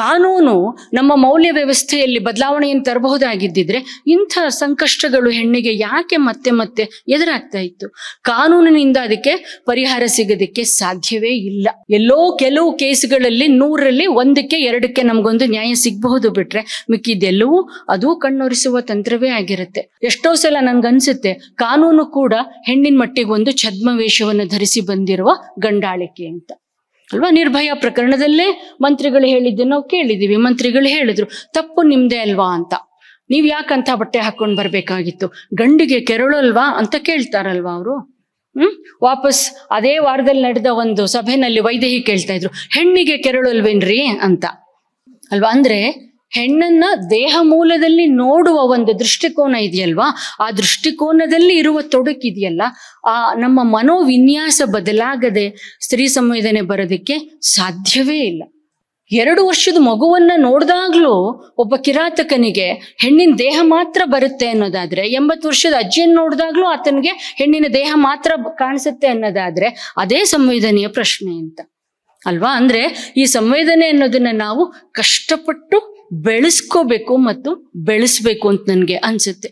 ಕಾನೂನು ನಮ್ಮ ಮೌಲ್ಯ ವ್ಯವಸ್ಥೆಯಲ್ಲಿ ಬದಲಾವಣೆಯನ್ನು ತರಬಹುದಾಗಿದ್ದಿದ್ರೆ ಇಂಥ ಸಂಕಷ್ಟಗಳು ಹೆಣ್ಣಿಗೆ ಯಾಕೆ ಮತ್ತೆ ಮತ್ತೆ ಎದುರಾಗ್ತಾ ಇತ್ತು ಕಾನೂನಿನಿಂದ ಅದಕ್ಕೆ ಪರಿಹಾರ ಸಿಗೋದಕ್ಕೆ ಸಾಧ್ಯವೇ ಇಲ್ಲ ಎಲ್ಲೋ ಕೆಲವು ಕೇಸ್ಗಳಲ್ಲಿ ನೂರರಲ್ಲಿ ಒಂದಕ್ಕೆ ಎರಡಕ್ಕೆ ನಮಗೊಂದು ನ್ಯಾಯ ಸಿಗಬಹುದು ಬಿಟ್ರೆ ಮಿಕ್ಕಿದ್ದೆಲ್ಲವೂ ಅದು ಕಣ್ಣೊರಿಸುವ ತಂತ್ರವೇ ಆಗಿರುತ್ತೆ ಎಷ್ಟೋ ಸಲ ನನ್ಗನ್ಸುತ್ತೆ ಕಾನೂನು ಕೂಡ ಹೆಣ್ಣಿನ ಮಟ್ಟಿಗೆ ಒಂದು ಛದ್ಮವೇಷವನ್ನು ಧರಿಸಿ ಬಂದಿರುವ ಗಂಡಾಳಿಕೆ ಅಂತ ಅಲ್ವಾ ನಿರ್ಭಯ ಪ್ರಕರಣದಲ್ಲೇ ಮಂತ್ರಿಗಳು ಹೇಳಿದ್ದೆ ನಾವು ಕೇಳಿದ್ದೀವಿ ಮಂತ್ರಿಗಳು ಹೇಳಿದ್ರು ತಪ್ಪು ನಿಮ್ದೇ ಅಲ್ವಾ ಅಂತ ನೀವು ಯಾಕಂತ ಬಟ್ಟೆ ಹಾಕೊಂಡ್ ಬರಬೇಕಾಗಿತ್ತು ಗಂಡಿಗೆ ಕೆರಳಲ್ವಾ ಅಂತ ಕೇಳ್ತಾರಲ್ವಾ ಅವರು ಹ್ಮ್ ವಾಪಸ್ ಅದೇ ವಾರದಲ್ಲಿ ನಡೆದ ಒಂದು ಸಭೆಯಲ್ಲಿ ವೈದೇಹಿ ಕೇಳ್ತಾ ಇದ್ರು ಹೆಣ್ಣಿಗೆ ಕೆರಳಲ್ವೇನ್ರಿ ಅಂತ ಅಲ್ವಾ ಅಂದ್ರೆ ಹೆಣ್ಣನ್ನ ದೇಹ ಮೂಲದಲ್ಲಿ ನೋಡುವ ಒಂದು ದೃಷ್ಟಿಕೋನ ಇದೆಯಲ್ವಾ ಆ ದೃಷ್ಟಿಕೋನದಲ್ಲಿ ಇರುವ ತೊಡಕಿದೆಯಲ್ಲ ಆ ನಮ್ಮ ಮನೋವಿನ್ಯಾಸ ಬದಲಾಗದೆ ಸ್ತ್ರೀ ಸಂವೇದನೆ ಬರೋದಕ್ಕೆ ಸಾಧ್ಯವೇ ಇಲ್ಲ ಎರಡು ವರ್ಷದ ಮಗುವನ್ನ ನೋಡಿದಾಗ್ಲೂ ಒಬ್ಬ ಕಿರಾತಕನಿಗೆ ಹೆಣ್ಣಿನ ದೇಹ ಮಾತ್ರ ಬರುತ್ತೆ ಅನ್ನೋದಾದ್ರೆ ಎಂಬತ್ತು ವರ್ಷದ ಅಜ್ಜಿಯನ್ನು ನೋಡಿದಾಗ್ಲೂ ಆತನಿಗೆ ಹೆಣ್ಣಿನ ದೇಹ ಮಾತ್ರ ಕಾಣಿಸುತ್ತೆ ಅನ್ನೋದಾದ್ರೆ ಅದೇ ಸಂವೇದನೆಯ ಪ್ರಶ್ನೆ ಅಂತ ಅಲ್ವಾ ಅಂದ್ರೆ ಈ ಸಂವೇದನೆ ಅನ್ನೋದನ್ನ ನಾವು ಕಷ್ಟಪಟ್ಟು ಬೆಳೆಸ್ಕೋಬೇಕು ಮತ್ತು ಬೆಳೆಸ್ಬೇಕು ಅಂತ ನನಗೆ ಅನ್ಸುತ್ತೆ